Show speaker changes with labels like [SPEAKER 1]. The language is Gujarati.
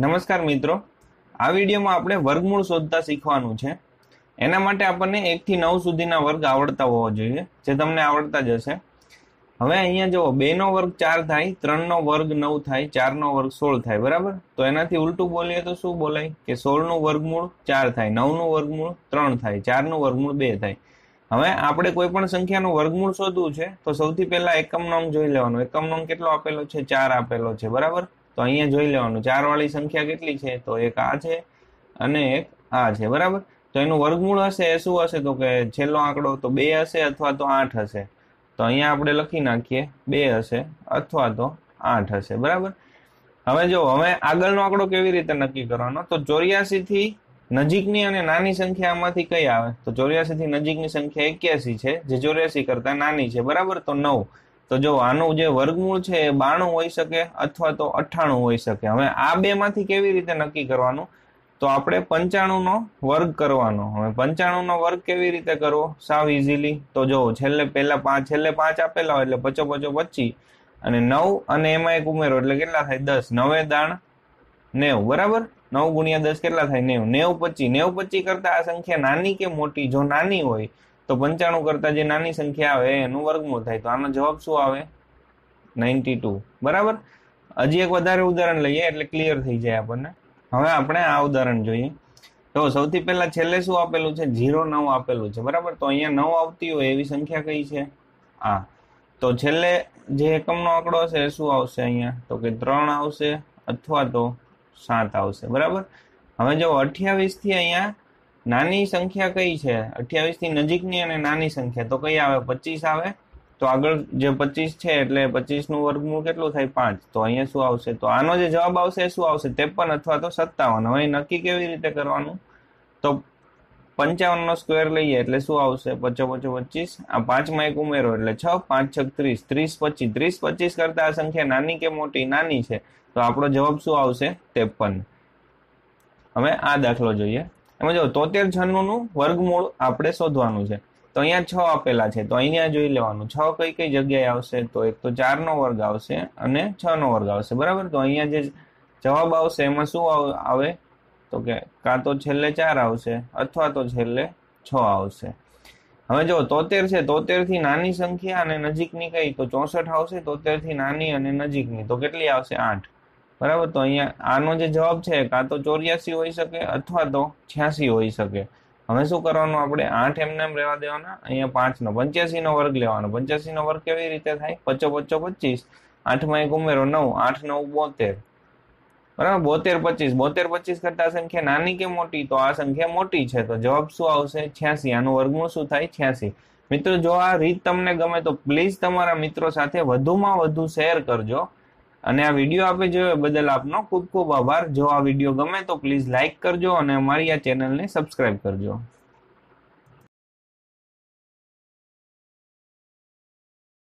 [SPEAKER 1] નમસ્કાર મિત્રો આ વિડીયોમાં આપણે વર્ગમૂળ શોધતા શીખવાનું છે એના માટે આપણને એકથી નવ સુધીના વર્ગ આવડતા હોવો જોઈએ જે તમને આવડતા જ હશે હવે અહીંયા જુઓ બેનો વર્ગ ચાર થાય ત્રણનો વર્ગ નવ થાય ચારનો વર્ગ સોળ થાય બરાબર તો એનાથી ઉલટું બોલીએ તો શું બોલાય કે સોળનું વર્ગમૂળ ચાર થાય નવનું વર્ગમૂળ ત્રણ થાય ચારનું વર્ગમૂળ બે થાય હવે આપણે કોઈ પણ સંખ્યાનું વર્ગમૂળ શોધવું છે તો સૌથી પહેલા એકમ નોમ જોઈ લેવાનું એકમ નોમ કેટલો આપેલો છે ચાર આપેલો છે બરાબર તો અહીંયા જોઈ લેવાનું ચાર વાળી સંખ્યા કેટલી છે તો એક આ છે અને એક આ છે બરાબર તો એનું વર્ગમૂળ હશે એ શું હશે તો કે છેલ્લો આંકડો તો બે હશે અથવા તો આઠ હશે તો અહીંયા આપણે લખી નાખીએ બે હશે અથવા તો આઠ હશે બરાબર હવે જો હવે આગળનો આંકડો કેવી રીતે નક્કી કરવાનો તો ચોર્યાસી થી નજીકની અને નાની સંખ્યા આમાંથી કઈ આવે તો ચોર્યાસી થી નજીકની સંખ્યા એક્યાસી છે જે ચોર્યાસી કરતા નાની છે બરાબર તો નવ તો જો આનું જે વર્ગમૂળ છે એ બાણું હોઈ શકે અથવા તો અઠ્ઠાણું હોઈ શકે હવે આ બેમાંથી કેવી રીતે નક્કી કરવાનું તો આપણે પંચાણું નો વર્ગ કરવાનો હવે પંચાણું નો વર્ગ કેવી રીતે કરવો સાવ ઇઝીલી તો જો છેલ્લે પહેલા પાંચ છેલ્લે પાંચ આપેલા હોય એટલે પચો પચો પચી અને નવ અને એમાં એક ઉમેરો એટલે કેટલા થાય દસ નવે દાણ નેવ બરાબર નવ ગુણ્યા દસ કેટલા થાય નેવ નેવ પચી નેવ પચી કરતા આ સંખ્યા નાની કે મોટી જો નાની હોય તો પંચાણું કરતા જે નાની સંખ્યા આવે એનું વર્ગમૂળ થાય તો આનો જવાબ શું આવે નાઇન્ટી ટુ બરાબર હજી એક વધારે ઉદાહરણ લઈએ એટલે ક્લિયર થઈ જાય આપણને હવે આપણે આ ઉદાહરણ જોઈએ તો સૌથી પહેલા છેલ્લે શું આપેલું છે ઝીરો નવ આપેલું છે બરાબર તો અહીંયા નવ આવતી હોય એવી સંખ્યા કઈ છે આ તો છેલ્લે જે એકમનો આંકડો હશે એ શું આવશે અહીંયા તો કે ત્રણ આવશે અથવા તો સાત આવશે બરાબર હવે જો અઠ્યાવીસથી અહીંયા નાની સંખ્યા કઈ છે અઠ્યાવીસ થી નજીકની અને નાની સંખ્યા તો કઈ આવે પચીસ આવે તો આગળ જે પચીસ છે એટલે પચીસ નું વર્ગમૂળ કેટલું થાય પાંચ તો અહીંયા શું આવશે તો આનો જે જવાબ આવશે શું આવશે ત્રેપન અથવા તો સત્તાવન હવે નક્કી કેવી રીતે કરવાનું તો પંચાવન નો સ્ક્વેર લઈએ એટલે શું આવશે પચો પચો પચીસ આ પાંચમાં એક ઉમેરો એટલે છ પાંચ છક ત્રીસ ત્રીસ પચીસ ત્રીસ પચીસ કરતા આ સંખ્યા નાની કે મોટી નાની છે તો આપણો જવાબ શું આવશે ત્રેપન હવે આ દાખલો જોઈએ એમાં જો તોતેર છન્નુંનું વર્ગમૂળ આપણે શોધવાનું છે તો અહીંયા છ આપેલા છે તો અહીંયા જોઈ લેવાનું છ કઈ કઈ જગ્યાએ આવશે તો એક તો ચારનો વર્ગ આવશે અને છનો વર્ગ આવશે બરાબર તો અહીંયા જે જવાબ આવશે એમાં શું આવે તો કે કાં તો છેલ્લે ચાર આવશે અથવા તો છેલ્લે છ આવશે હવે જો તોતેર છે તોતેર થી નાની સંખ્યા અને નજીકની કઈ તો ચોસઠ આવશે તોતેર થી નાની અને નજીકની તો કેટલી આવશે આઠ બરાબર તો અહીંયા આનો જે જવાબ છે કાં તો ચોર્યાસી હોઈ શકે અથવા તો છ્યાસી હોઈ શકે હવે શું કરવાનું આપણે આઠ એમને એમ રહેવા દેવાના અહીંયા પાંચનો પંચ્યાસીનો વર્ગ લેવાનો પંચ્યાસીનો વર્ગ કેવી રીતે થાય પચો પચો પચીસ આઠમાં એક ઉમેરો નવ આઠ નવ બોતેર બરાબર બોતેર પચીસ બોતેર પચીસ કરતા સંખ્યા નાની કે મોટી તો આ સંખ્યા મોટી છે તો જવાબ શું આવશે છ્યાસી આનું વર્ગમાં શું થાય છ્યાસી મિત્રો જો આ રીત તમને ગમે તો પ્લીઝ તમારા મિત્રો સાથે વધુમાં વધુ શેર કરજો અને આ વિડીયો આપે જોયો બદલ આપનો ખૂબ ખૂબ આભાર જો આ વિડીયો ગમે તો પ્લીઝ લાઇક કરજો અને અમારી આ ચેનલને સબસ્ક્રાઇબ કરજો